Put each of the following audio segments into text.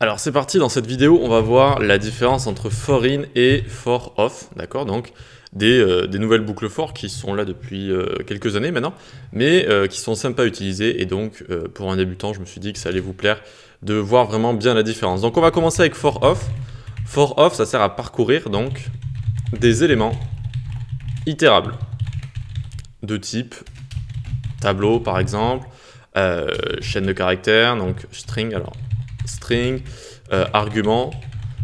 Alors c'est parti, dans cette vidéo, on va voir la différence entre for in et for off, d'accord Donc euh, des, nouvelles boucles for qui sont là depuis euh, quelques années maintenant, mais euh, qui sont sympas à utiliser et donc pour un débutant, je me suis dit que ça allait vous plaire de voir vraiment bien la différence. Donc on va commencer avec for off. For off, ça sert à parcourir donc des éléments itérables de type tableau par exemple, chaîne de caractères, donc string, alors string, euh, argument,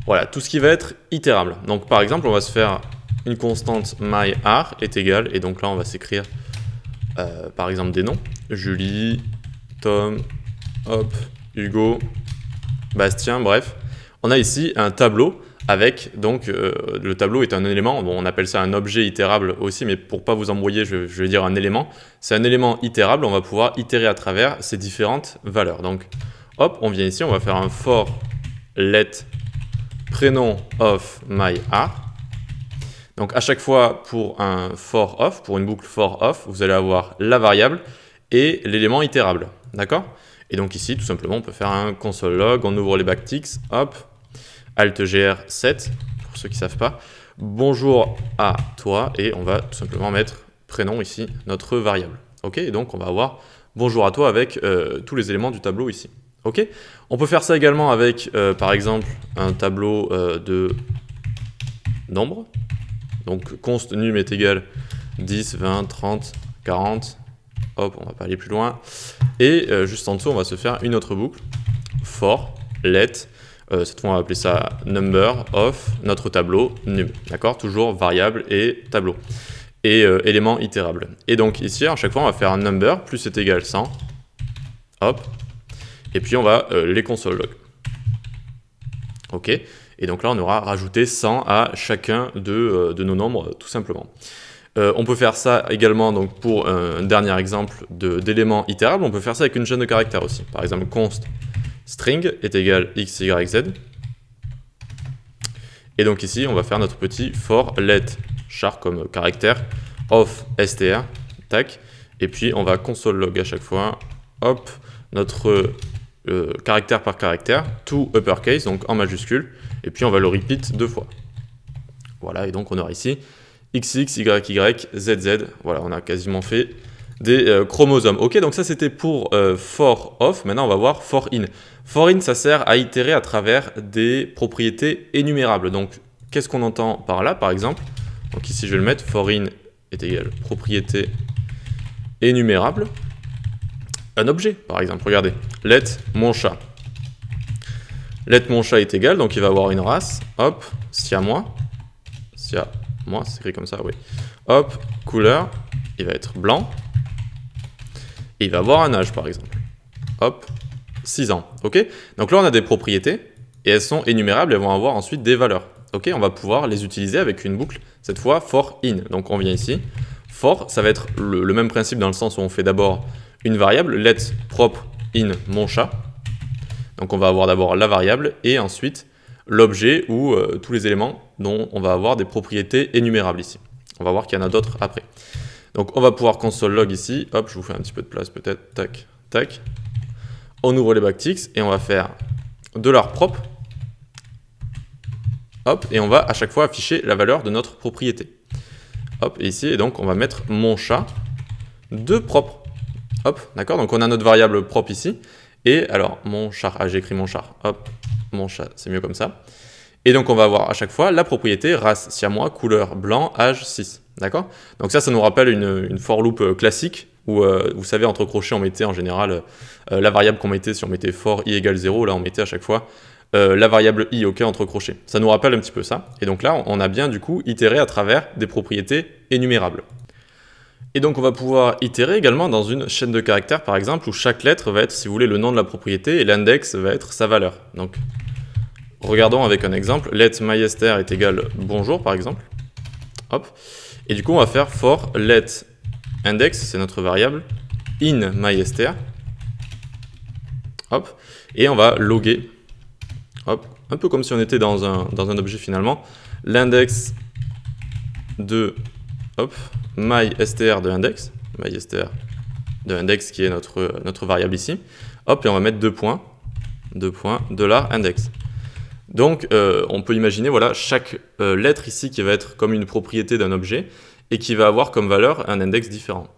voilà, tout ce qui va être itérable. Donc par exemple, on va se faire une constante myR est égale, et donc là on va s'écrire euh, par exemple des noms, Julie, Tom, hop, Hugo, Bastien, bref. On a ici un tableau avec, donc euh, le tableau est un élément, on appelle ça un objet itérable aussi, mais pour pas vous embrouiller, je, je vais dire un élément. C'est un élément itérable, on va pouvoir itérer à travers ces différentes valeurs. Donc Hop, on vient ici, on va faire un for let prénom of my a. Donc à chaque fois pour un for off, pour une boucle for off, vous allez avoir la variable et l'élément itérable. D'accord Et donc ici, tout simplement, on peut faire un console log, on ouvre les backticks, hop, altgr7, pour ceux qui ne savent pas, bonjour à toi, et on va tout simplement mettre prénom ici, notre variable. Ok Et donc on va avoir bonjour à toi avec euh, tous les éléments du tableau ici. Ok On peut faire ça également avec, euh, par exemple, un tableau euh, de nombres. Donc const num est égal 10, 20, 30, 40. Hop, on va pas aller plus loin. Et euh, juste en dessous, on va se faire une autre boucle. For, let. cette fois, on va appeler ça number of notre tableau num. D'accord Toujours variable et tableau. Et élément itérable. Et donc ici, à chaque fois, on va faire un number plus est égal 100. Hop, et puis on va euh, les console log. Ok Et donc là, on aura rajouté 100 à chacun euh, de, nos nombres, tout simplement. Euh, on peut faire ça également donc, pour un dernier exemple d'éléments de, itérables. On peut faire ça avec une chaîne de caractères aussi. Par exemple, const string est égal x, y, z. Et donc ici, on va faire notre petit for let char comme caractère of str, tac. Et puis, on va console log à chaque fois. Hop, notre euh, caractère par caractère, tout uppercase, donc en majuscule, et puis on va le repeat deux fois. Voilà, et donc on aura ici XX, z, z. Voilà, on a quasiment fait des euh, chromosomes. Ok, donc ça c'était pour euh, for off. Maintenant on va voir for in. For in, ça sert à itérer à travers des propriétés énumérables. Donc qu'est-ce qu'on entend par là, par exemple Donc ici je vais le mettre for in est égal propriété énumérable un objet, par exemple. Regardez, let mon chat. Let mon chat est égal, donc il va avoir une race. Hop, si à moi. Si à moi, c'est écrit comme ça, oui. Hop, couleur, il va être blanc. Et il va avoir un âge, par exemple. Hop, 6 ans. OK Donc là, on a des propriétés et elles sont énumérables. Elles vont avoir ensuite des valeurs. OK On va pouvoir les utiliser avec une boucle, cette fois for in. Donc on vient ici. For, ça va être le même principe dans le sens où on fait d'abord une variable, let prop in mon chat. Donc on va avoir d'abord la variable et ensuite l'objet ou euh, tous les éléments dont on va avoir des propriétés énumérables ici. On va voir qu'il y en a d'autres après. Donc on va pouvoir console log ici. Hop, je vous fais un petit peu de place peut-être. Tac, tac. On ouvre les backticks et on va faire dollar propre. Hop, et on va à chaque fois afficher la valeur de notre propriété. Hop, et ici, et donc on va mettre mon chat de propre. Hop, d'accord Donc on a notre variable propre ici. Et alors, mon char, ah, écrit mon char, hop, mon chat, c'est mieux comme ça. Et donc on va avoir à chaque fois la propriété race moi, couleur blanc, âge 6. D'accord Donc ça, ça nous rappelle une, for loop euh, classique où, euh, vous savez, entre crochets, on mettait en général euh, la variable qu'on mettait, si on mettait for i égale 0, là on mettait à chaque fois la variable i ok entre crochets. Ça nous rappelle un petit peu ça. Et donc là, on a bien du coup itéré à travers des propriétés énumérables. Et donc on va pouvoir itérer également dans une chaîne de caractères par exemple où chaque lettre va être si vous voulez le nom de la propriété et l'index va être sa valeur. Donc regardons avec un exemple, let myester est égal bonjour par exemple. Hop. Et du coup on va faire for let index, c'est notre variable, in myester, Hop. Et on va loguer, hop, un peu comme si on était dans un objet finalement, l'index de hop, myStr de index, myStr de index qui est notre, notre variable ici, hop, et on va mettre deux points, deux points, de la index. Donc, euh, on peut imaginer, voilà, chaque euh, lettre ici qui va être comme une propriété d'un objet et qui va avoir comme valeur un index différent.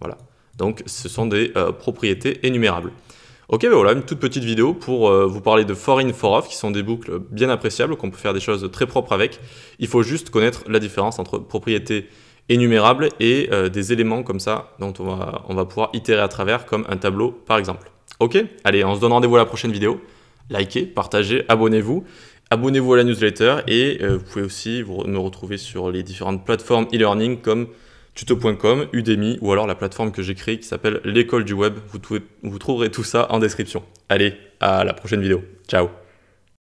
Voilà. Donc, ce sont des euh, propriétés énumérables. Ok, ben voilà, une toute petite vidéo pour vous parler de for in, for off, qui sont des boucles bien appréciables, qu'on peut faire des choses très propres avec. Il faut juste connaître la différence entre propriétés énumérables et euh, des éléments comme ça dont on va, on va pouvoir itérer à travers comme un tableau par exemple. Ok Allez, on se donne rendez-vous à la prochaine vidéo. Likez, partagez, abonnez-vous. Abonnez-vous à la newsletter et euh, vous pouvez aussi vous, me retrouver sur les différentes plateformes e-learning comme tuto.com, Udemy ou alors la plateforme que j'ai créée qui s'appelle l'école du web. Vous, vous trouverez tout ça en description. Allez, à la prochaine vidéo. Ciao